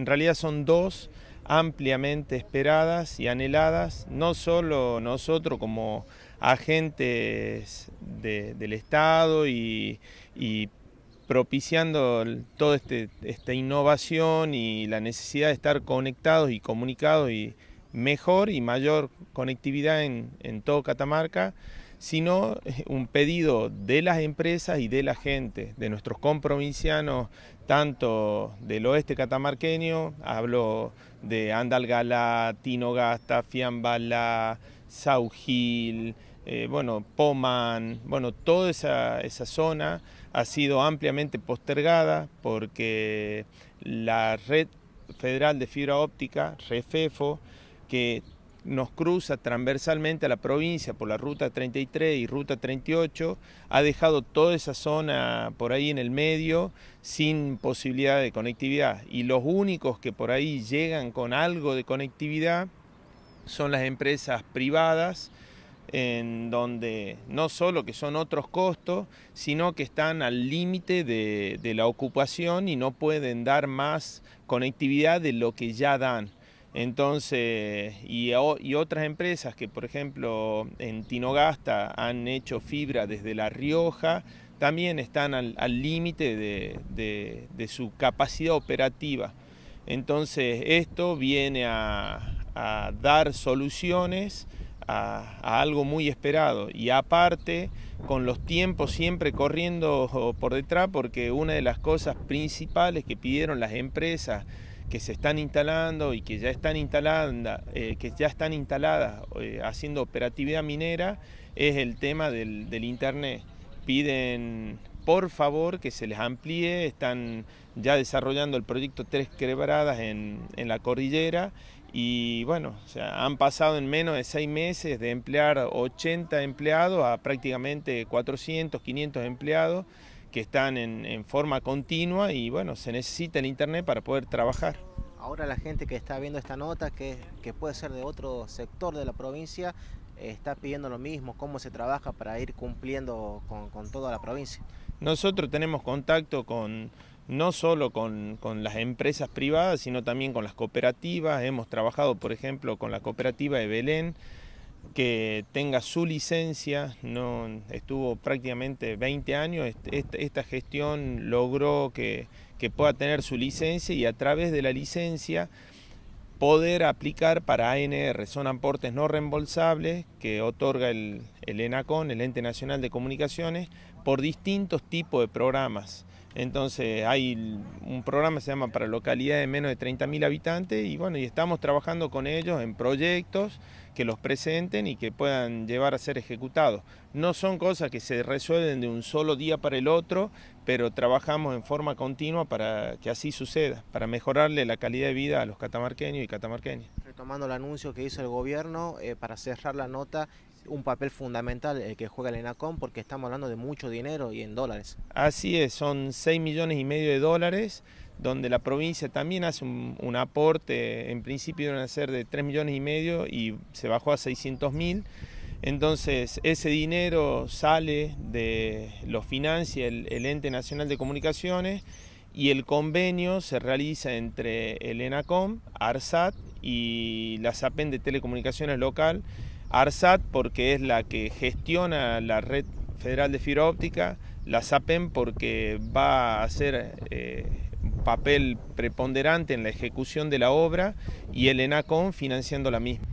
En realidad son dos ampliamente esperadas y anheladas, no solo nosotros como agentes del Estado y, propiciando toda este, esta innovación y la necesidad de estar conectados y comunicados y mejor y mayor conectividad en todo Catamarca sino eh, un pedido de las empresas y de la gente, de nuestros comprovincianos, tanto del oeste catamarqueño, hablo de Andalgalá, Tinogasta, Fiambalá, Saugil, eh, bueno, Poman, bueno, toda esa, esa zona ha sido ampliamente postergada porque la red federal de fibra óptica, REFEFO, que nos cruza transversalmente a la provincia por la ruta 33 y ruta 38, ha dejado toda esa zona por ahí en el medio sin posibilidad de conectividad. Y los únicos que por ahí llegan con algo de conectividad son las empresas privadas, en donde no solo que son otros costos, sino que están al límite de, de la ocupación y no pueden dar más conectividad de lo que ya dan. Entonces, y, otras empresas que, por ejemplo, en Tinogasta han hecho fibra desde La Rioja, también están al límite de, su capacidad operativa. Entonces, esto viene a, dar soluciones a, algo muy esperado. Y aparte, con los tiempos siempre corriendo por detrás, porque una de las cosas principales que pidieron las empresas que se están instalando y que ya están, eh, que ya están instaladas eh, haciendo operatividad minera es el tema del, Internet. Piden por favor que se les amplíe, están ya desarrollando el proyecto Tres Quebradas en, la cordillera y bueno, han pasado en menos de seis meses de emplear 80 empleados a prácticamente 400, 500 empleados que están en, forma continua y bueno, se necesita el Internet para poder trabajar. Ahora la gente que está viendo esta nota, que, puede ser de otro sector de la provincia, está pidiendo lo mismo, cómo se trabaja para ir cumpliendo con, toda la provincia. Nosotros tenemos contacto con no solo con, con, las empresas privadas, sino también con las cooperativas. Hemos trabajado, por ejemplo, con la cooperativa de Belén, que tenga su licencia, no, estuvo prácticamente 20 años, esta, gestión logró que, pueda tener su licencia y a través de la licencia poder aplicar para ANR, son aportes no reembolsables que otorga el, el ENACON, el Ente Nacional de Comunicaciones, por distintos tipos de programas. Entonces hay un programa que se llama para localidades de menos de 30.000 habitantes y bueno, y estamos trabajando con ellos en proyectos que los presenten y que puedan llevar a ser ejecutados. No son cosas que se resuelven de un solo día para el otro, pero trabajamos en forma continua para que así suceda, para mejorarle la calidad de vida a los catamarqueños y catamarqueñas. Retomando el anuncio que hizo el gobierno, eh, para cerrar la nota, un papel fundamental el que juega el ENACOM porque estamos hablando de mucho dinero y en dólares. Así es, son 6 millones y medio de dólares, donde la provincia también hace un, aporte, en principio iban a ser de 3 millones y medio y se bajó a 600 mil. Entonces, ese dinero sale de, los financia el, Ente Nacional de Comunicaciones y el convenio se realiza entre el ENACOM, ARSAT y la SAPEN de Telecomunicaciones Local ARSAT porque es la que gestiona la red federal de fibra óptica, la SAPEN porque va a hacer eh, un papel preponderante en la ejecución de la obra y el ENACON financiando la misma.